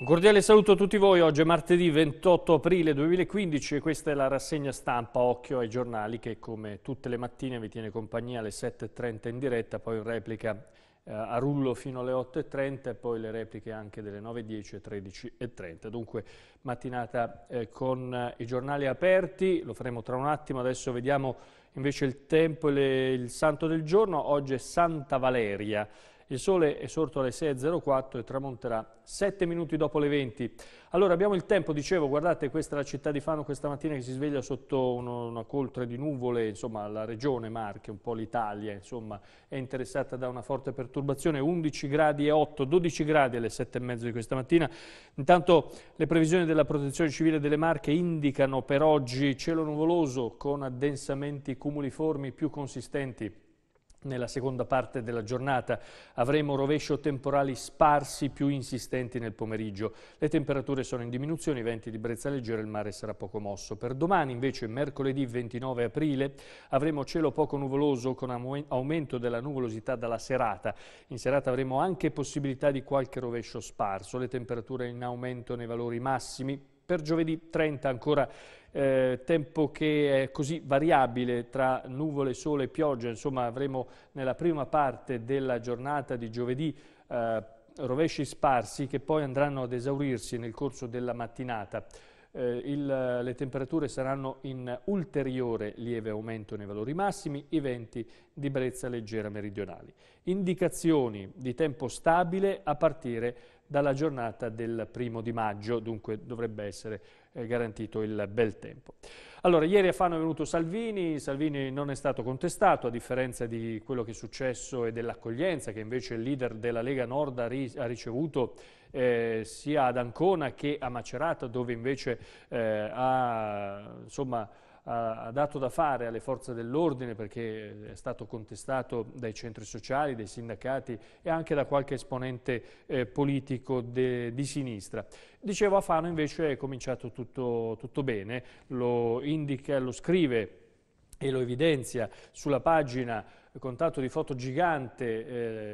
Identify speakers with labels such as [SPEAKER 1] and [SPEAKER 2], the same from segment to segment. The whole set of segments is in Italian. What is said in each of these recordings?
[SPEAKER 1] Un cordiale saluto a tutti voi, oggi è martedì 28 aprile 2015 e questa è la rassegna stampa Occhio ai giornali che come tutte le mattine vi tiene compagnia alle 7.30 in diretta, poi in replica eh, a rullo fino alle 8.30 e poi le repliche anche delle 9.10, 13.30. Dunque mattinata eh, con eh, i giornali aperti, lo faremo tra un attimo, adesso vediamo invece il tempo e le, il santo del giorno, oggi è Santa Valeria il sole è sorto alle 6.04 e tramonterà 7 minuti dopo le 20. Allora abbiamo il tempo, dicevo, guardate questa è la città di Fano questa mattina che si sveglia sotto uno, una coltre di nuvole, insomma la regione Marche, un po' l'Italia, insomma è interessata da una forte perturbazione, 11 gradi e 8, 12 gradi alle 7 e mezzo di questa mattina. Intanto le previsioni della protezione civile delle Marche indicano per oggi cielo nuvoloso con addensamenti cumuliformi più consistenti nella seconda parte della giornata avremo rovescio temporali sparsi più insistenti nel pomeriggio. Le temperature sono in diminuzione, i venti di brezza leggera e il mare sarà poco mosso. Per domani invece, mercoledì 29 aprile, avremo cielo poco nuvoloso con aumento della nuvolosità dalla serata. In serata avremo anche possibilità di qualche rovescio sparso. Le temperature in aumento nei valori massimi per giovedì 30 ancora eh, tempo che è così variabile tra nuvole, sole e pioggia, insomma avremo nella prima parte della giornata di giovedì eh, rovesci sparsi che poi andranno ad esaurirsi nel corso della mattinata. Eh, il, le temperature saranno in ulteriore lieve aumento nei valori massimi, i venti di brezza leggera meridionali. Indicazioni di tempo stabile a partire dalla giornata del primo di maggio, dunque dovrebbe essere eh, garantito il bel tempo. Allora, ieri a Fano è venuto Salvini, Salvini non è stato contestato a differenza di quello che è successo e dell'accoglienza che invece il leader della Lega Nord ha, ri ha ricevuto eh, sia ad Ancona che a Macerata dove invece eh, ha insomma ha dato da fare alle forze dell'ordine perché eh, è stato contestato dai centri sociali, dai sindacati e anche da qualche esponente eh, politico de, di sinistra. Dicevo a Fano invece è cominciato tutto, tutto bene, lo indica, lo scrive e lo evidenzia sulla pagina eh, contatto di foto gigante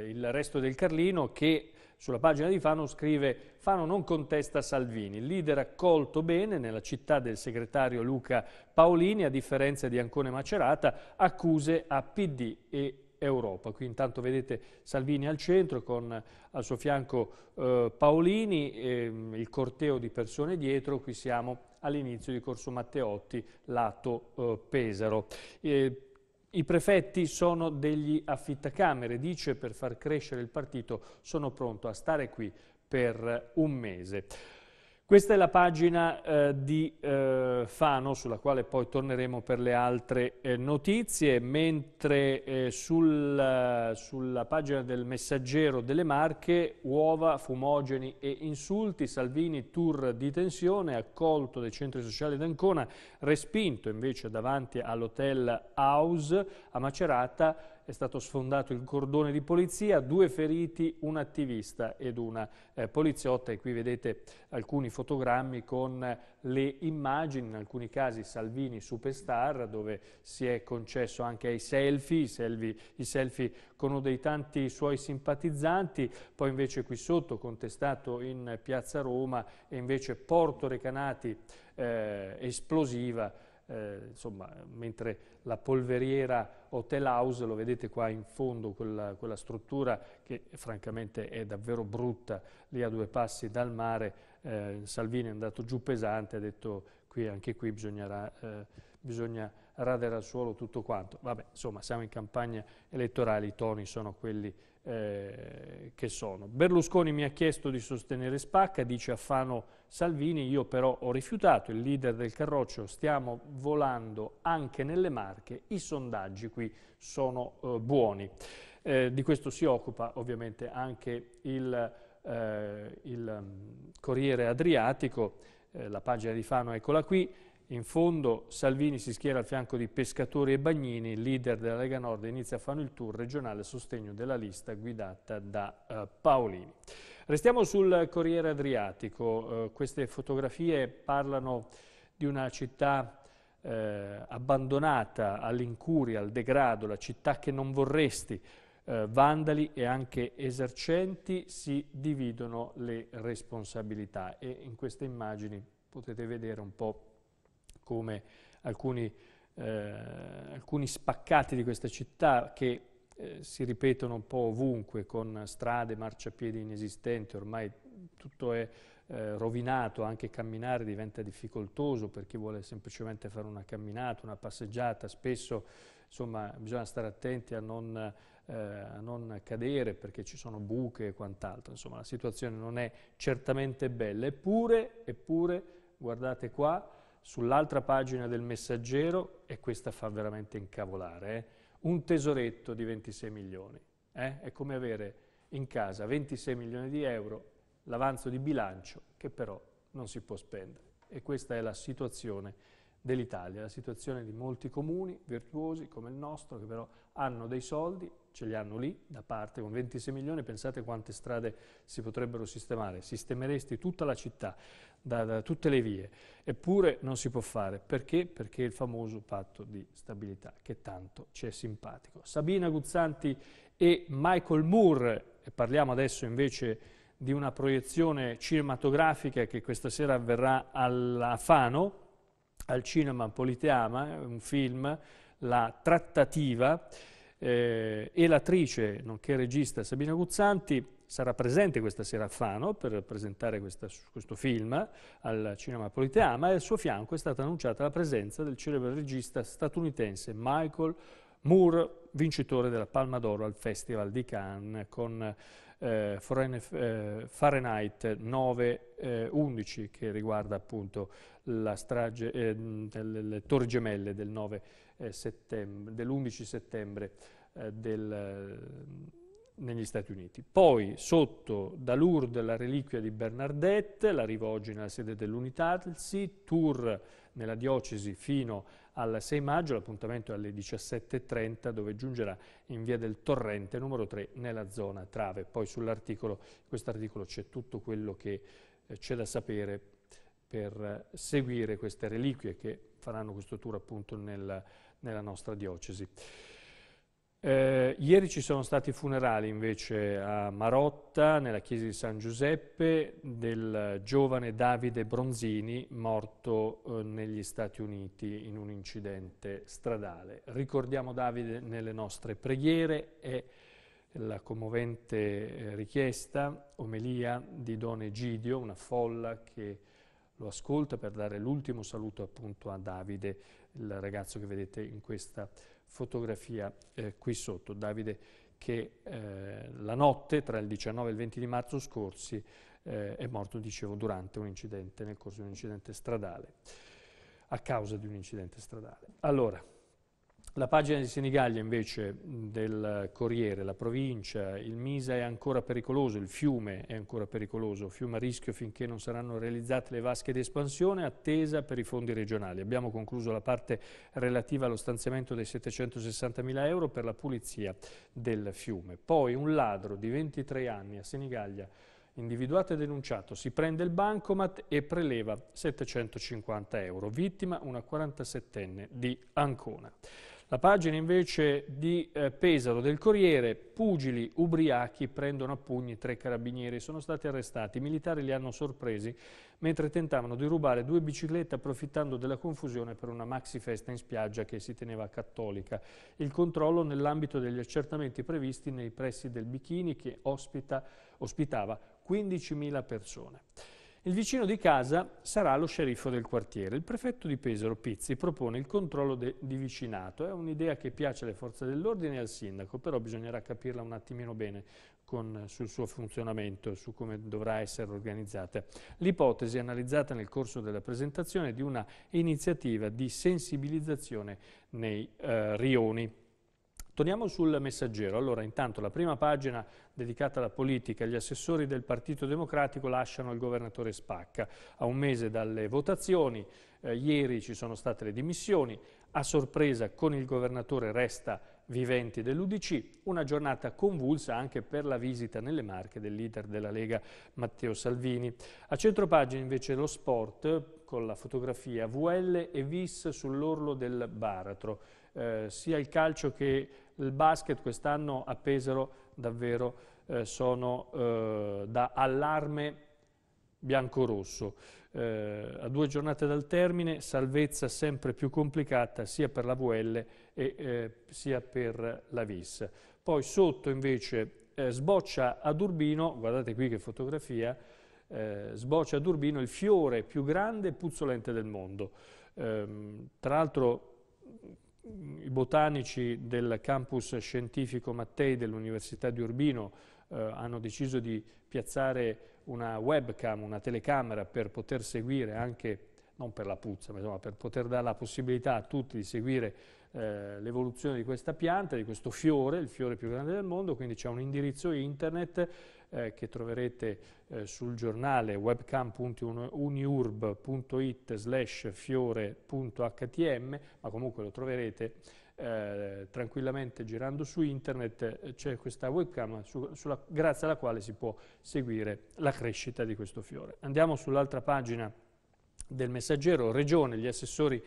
[SPEAKER 1] eh, il resto del Carlino che sulla pagina di Fano scrive Fano non contesta Salvini, il leader accolto bene nella città del segretario Luca Paolini, a differenza di Ancone Macerata, accuse a PD e Europa. Qui intanto vedete Salvini al centro con al suo fianco eh, Paolini, ehm, il corteo di persone dietro, qui siamo all'inizio di Corso Matteotti, lato eh, Pesaro. E i prefetti sono degli affittacamere, dice per far crescere il partito sono pronto a stare qui per un mese. Questa è la pagina eh, di eh, Fano, sulla quale poi torneremo per le altre eh, notizie, mentre eh, sul, eh, sulla pagina del messaggero delle Marche, uova, fumogeni e insulti, Salvini tour di tensione, accolto dai centri sociali d'Ancona, respinto invece davanti all'hotel House a Macerata, è stato sfondato il cordone di polizia, due feriti, un attivista ed una eh, poliziotta e qui vedete alcuni fotogrammi con le immagini, in alcuni casi Salvini superstar dove si è concesso anche ai selfie, i selfie, i selfie con uno dei tanti suoi simpatizzanti, poi invece qui sotto contestato in piazza Roma e invece Porto Recanati eh, esplosiva eh, insomma, mentre la polveriera Hotel House, lo vedete qua in fondo, quella, quella, struttura che francamente è davvero brutta, lì a due passi dal mare, eh, Salvini è andato giù pesante, ha detto qui, anche qui bisognerà, eh, bisogna radere al suolo tutto quanto. Vabbè, insomma, siamo in campagna elettorale, i toni sono quelli eh, che sono. Berlusconi mi ha chiesto di sostenere Spacca, dice Affano Salvini, io però ho rifiutato, il leader del Carroccio, stiamo volando anche nelle marche, i sondaggi qui sono eh, buoni. Eh, di questo si occupa ovviamente anche il, eh, il mm, Corriere Adriatico, eh, la pagina di Fano eccola qui, in fondo Salvini si schiera al fianco di Pescatori e Bagnini, leader della Lega Nord inizia a fare il tour regionale a sostegno della lista guidata da eh, Paolini. Restiamo sul Corriere Adriatico, eh, queste fotografie parlano di una città eh, abbandonata all'incuria, al degrado, la città che non vorresti, eh, vandali e anche esercenti si dividono le responsabilità e in queste immagini potete vedere un po' come alcuni, eh, alcuni spaccati di questa città che eh, si ripetono un po' ovunque con strade, marciapiedi inesistenti, ormai tutto è eh, rovinato, anche camminare diventa difficoltoso per chi vuole semplicemente fare una camminata, una passeggiata, spesso insomma, bisogna stare attenti a non, eh, a non, cadere perché ci sono buche e quant'altro, insomma la situazione non è certamente bella, eppure, eppure guardate qua, Sull'altra pagina del messaggero, e questa fa veramente incavolare, eh, un tesoretto di 26 milioni. Eh? È come avere in casa 26 milioni di euro, l'avanzo di bilancio che però non si può spendere. E questa è la situazione dell'Italia, la situazione di molti comuni virtuosi come il nostro che però hanno dei soldi, ce li hanno lì da parte, con 26 milioni pensate quante strade si potrebbero sistemare, sistemeresti tutta la città da, da tutte le vie, eppure non si può fare. Perché? Perché il famoso patto di stabilità, che tanto ci è simpatico. Sabina Guzzanti e Michael Moore, e parliamo adesso invece di una proiezione cinematografica che questa sera avverrà alla Fano, al cinema Politeama, un film, La Trattativa, eh, e l'attrice, nonché regista Sabina Guzzanti sarà presente questa sera a Fano per presentare questa, questo film al Cinema Politeama e al suo fianco è stata annunciata la presenza del celebre regista statunitense Michael Moore, vincitore della Palma d'Oro al Festival di Cannes con eh, eh Fahrenheit 9-11 eh, che riguarda appunto la strage eh, delle Torri Gemelle del 9 eh, settembre, dell'11 eh, settembre del negli Stati Uniti. Poi sotto da Lourdes la reliquia di Bernardette, l'arrivo oggi nella sede dell'Unitalsi, tour nella diocesi fino al 6 maggio, l'appuntamento è alle 17.30 dove giungerà in via del Torrente numero 3 nella zona Trave. Poi sull'articolo, in questo articolo c'è tutto quello che eh, c'è da sapere per eh, seguire queste reliquie che faranno questo tour appunto nel, nella nostra diocesi. Eh, ieri ci sono stati funerali invece a Marotta, nella chiesa di San Giuseppe, del giovane Davide Bronzini, morto eh, negli Stati Uniti in un incidente stradale. Ricordiamo Davide nelle nostre preghiere e la commovente eh, richiesta, omelia di Don Egidio, una folla che lo ascolta per dare l'ultimo saluto appunto a Davide, il ragazzo che vedete in questa foto fotografia eh, qui sotto, Davide che eh, la notte tra il 19 e il 20 di marzo scorsi eh, è morto, dicevo, durante un incidente, nel corso di un incidente stradale, a causa di un incidente stradale. Allora, la pagina di Senigallia invece del Corriere, la provincia, il Misa è ancora pericoloso, il fiume è ancora pericoloso, fiume a rischio finché non saranno realizzate le vasche di espansione, attesa per i fondi regionali. Abbiamo concluso la parte relativa allo stanziamento dei 760 mila euro per la pulizia del fiume. Poi un ladro di 23 anni a Senigallia individuato e denunciato, si prende il bancomat e preleva 750 euro, vittima una 47enne di Ancona. La pagina invece di eh, Pesaro del Corriere, pugili ubriachi prendono a pugni tre carabinieri, sono stati arrestati, i militari li hanno sorpresi mentre tentavano di rubare due biciclette approfittando della confusione per una maxi festa in spiaggia che si teneva a Cattolica. Il controllo nell'ambito degli accertamenti previsti nei pressi del Bikini che ospita, ospitava 15.000 persone. Il vicino di casa sarà lo sceriffo del quartiere. Il prefetto di Pesaro, Pizzi, propone il controllo di vicinato. È un'idea che piace alle forze dell'ordine e al sindaco, però bisognerà capirla un attimino bene con, sul suo funzionamento, su come dovrà essere organizzata. L'ipotesi analizzata nel corso della presentazione è di una iniziativa di sensibilizzazione nei eh, rioni. Torniamo sul messaggero. Allora, intanto la prima pagina dedicata alla politica. Gli assessori del Partito Democratico lasciano il governatore Spacca. A un mese dalle votazioni, eh, ieri ci sono state le dimissioni. A sorpresa con il governatore resta Viventi dell'Udc. Una giornata convulsa anche per la visita nelle Marche del leader della Lega Matteo Salvini. A centro pagina, invece lo sport con la fotografia VL e Vis sull'orlo del baratro eh, sia il calcio che il basket quest'anno a Pesaro davvero eh, sono eh, da allarme bianco-rosso. Eh, a due giornate dal termine, salvezza sempre più complicata sia per la VL e, eh, sia per la VIS. Poi sotto invece eh, sboccia ad Urbino, guardate qui che fotografia, eh, sboccia ad Urbino il fiore più grande e puzzolente del mondo. Eh, tra l'altro i botanici del campus scientifico Mattei dell'Università di Urbino eh, hanno deciso di piazzare una webcam, una telecamera per poter seguire anche, non per la puzza, ma insomma, per poter dare la possibilità a tutti di seguire eh, l'evoluzione di questa pianta, di questo fiore, il fiore più grande del mondo, quindi c'è un indirizzo internet eh, che troverete eh, sul giornale webcam.uniurb.it slash fiore.htm, ma comunque lo troverete eh, tranquillamente girando su internet, eh, c'è questa webcam su, sulla, grazie alla quale si può seguire la crescita di questo fiore. Andiamo sull'altra pagina del messaggero, regione, gli assessori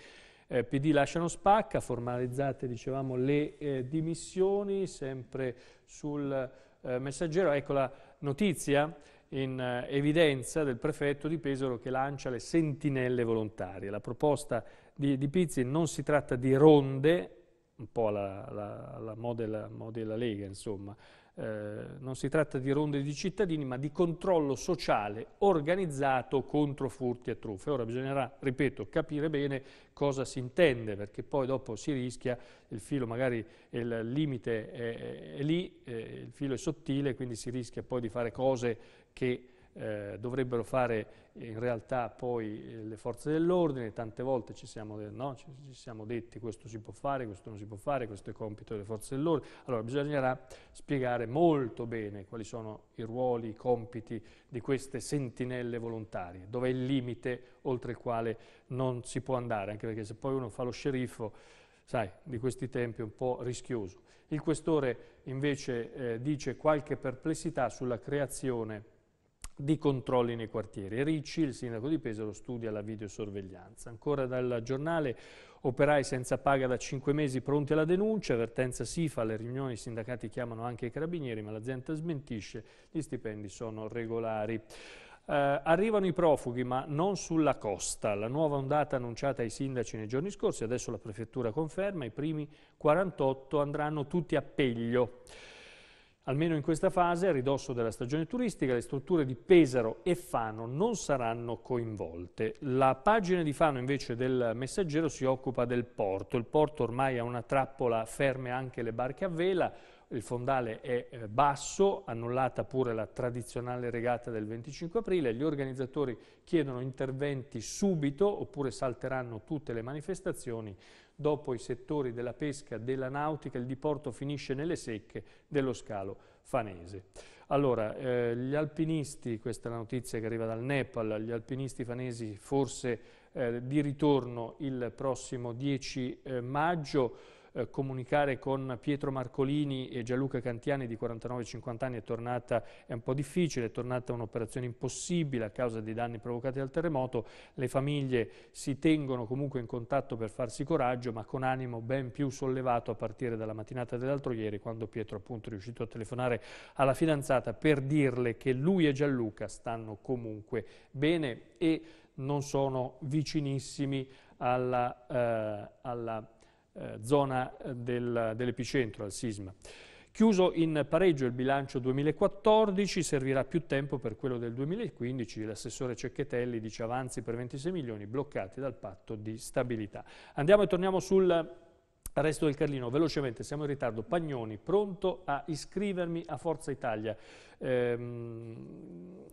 [SPEAKER 1] eh, PD lasciano spacca, formalizzate dicevamo le eh, dimissioni, sempre sul eh, messaggero, eccola notizia in eh, evidenza del prefetto di Pesaro che lancia le sentinelle volontarie. La proposta di, di Pizzi non si tratta di ronde, un po' alla, alla, alla moda della Lega, insomma, eh, non si tratta di ronde di cittadini, ma di controllo sociale organizzato contro furti e truffe. Ora bisognerà, ripeto, capire bene cosa si intende, perché poi dopo si rischia, il filo magari, il limite è, è lì, eh, il filo è sottile, quindi si rischia poi di fare cose che eh, dovrebbero fare in realtà poi eh, le forze dell'ordine, tante volte ci siamo, no? ci, ci siamo, detti questo si può fare, questo non si può fare, questo è compito delle forze dell'ordine, allora bisognerà spiegare molto bene quali sono i ruoli, i compiti di queste sentinelle volontarie, dov'è il limite oltre il quale non si può andare, anche perché se poi uno fa lo sceriffo, sai, di questi tempi è un po' rischioso. Il questore invece eh, dice qualche perplessità sulla creazione di controlli nei quartieri. Ricci, il sindaco di Pesaro, studia la videosorveglianza. Ancora dal giornale operai senza paga da cinque mesi pronti alla denuncia, avvertenza SIFA, alle riunioni i sindacati chiamano anche i carabinieri ma l'azienda smentisce, gli stipendi sono regolari. Uh, arrivano i profughi ma non sulla costa, la nuova ondata annunciata ai sindaci nei giorni scorsi, adesso la prefettura conferma, i primi 48 andranno tutti a Peglio. Almeno in questa fase, a ridosso della stagione turistica, le strutture di Pesaro e Fano non saranno coinvolte. La pagina di Fano invece del messaggero si occupa del porto. Il porto ormai è una trappola, ferme anche le barche a vela, il fondale è eh, basso, annullata pure la tradizionale regata del 25 aprile, gli organizzatori chiedono interventi subito oppure salteranno tutte le manifestazioni, dopo i settori della pesca, della nautica, il diporto finisce nelle secche dello scalo fanese. Allora, eh, gli alpinisti, questa è la notizia che arriva dal Nepal, gli alpinisti fanesi forse eh, di ritorno il prossimo 10 eh, maggio, eh, comunicare con Pietro Marcolini e Gianluca Cantiani di 49-50 anni è tornata è un po' difficile, è tornata un'operazione impossibile a causa dei danni provocati dal terremoto, le famiglie si tengono comunque in contatto per farsi coraggio ma con animo ben più sollevato a partire dalla mattinata dell'altro ieri quando Pietro appunto è riuscito a telefonare alla fidanzata per dirle che lui e Gianluca stanno comunque bene e non sono vicinissimi alla, eh, alla eh, zona eh, del, dell'epicentro al sisma. Chiuso in pareggio il bilancio 2014, servirà più tempo per quello del 2015. L'assessore Cecchetelli dice avanzi per 26 milioni bloccati dal patto di stabilità. Andiamo e torniamo sul resto del Carlino. Velocemente, siamo in ritardo. Pagnoni, pronto a iscrivermi a Forza Italia. Ehm,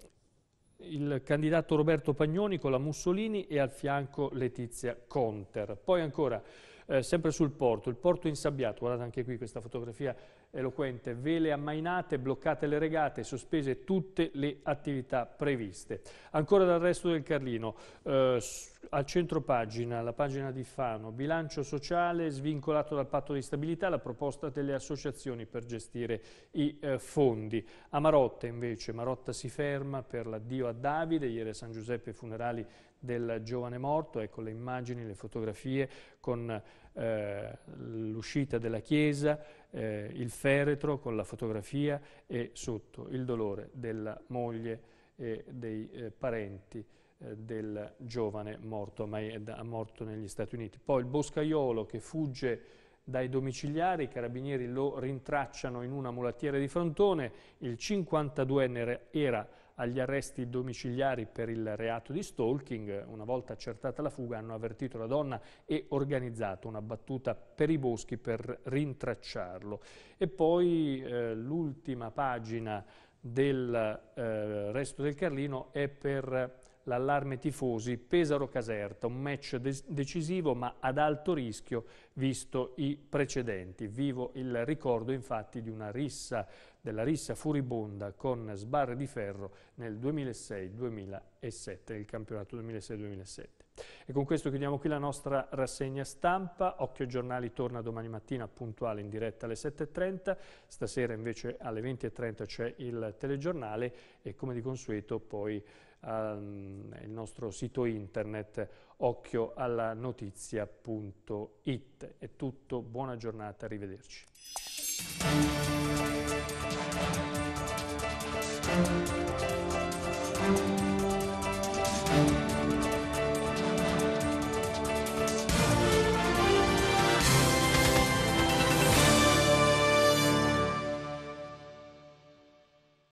[SPEAKER 1] il candidato Roberto Pagnoni con la Mussolini e al fianco Letizia Conter. Poi ancora eh, sempre sul porto, il porto insabbiato, guardate anche qui questa fotografia eloquente, vele ammainate, bloccate le regate, sospese tutte le attività previste. Ancora dal resto del Carlino, eh, al centro pagina, la pagina di Fano, bilancio sociale svincolato dal patto di stabilità, la proposta delle associazioni per gestire i eh, fondi. A Marotta invece, Marotta si ferma per l'addio a Davide, ieri a San Giuseppe funerali del giovane morto, ecco le immagini, le fotografie con eh, l'uscita della chiesa, eh, il feretro con la fotografia e sotto il dolore della moglie e dei eh, parenti eh, del giovane morto, ma è da, morto negli Stati Uniti. Poi il boscaiolo che fugge dai domiciliari, i carabinieri lo rintracciano in una mulattiera di Frontone, il 52enne era agli arresti domiciliari per il reato di stalking. Una volta accertata la fuga hanno avvertito la donna e organizzato una battuta per i boschi per rintracciarlo. E poi eh, l'ultima pagina del eh, resto del Carlino è per l'allarme tifosi Pesaro-Caserta, un match de decisivo ma ad alto rischio visto i precedenti. Vivo il ricordo infatti di una rissa della rissa furibonda con sbarre di ferro nel 2006-2007, il campionato 2006-2007. E con questo chiudiamo qui la nostra rassegna stampa. Occhio Giornali torna domani mattina puntuale in diretta alle 7.30, stasera invece alle 20.30 c'è il telegiornale e come di consueto poi ehm, il nostro sito internet occhioallanotizia.it. È tutto, buona giornata, arrivederci. Bye.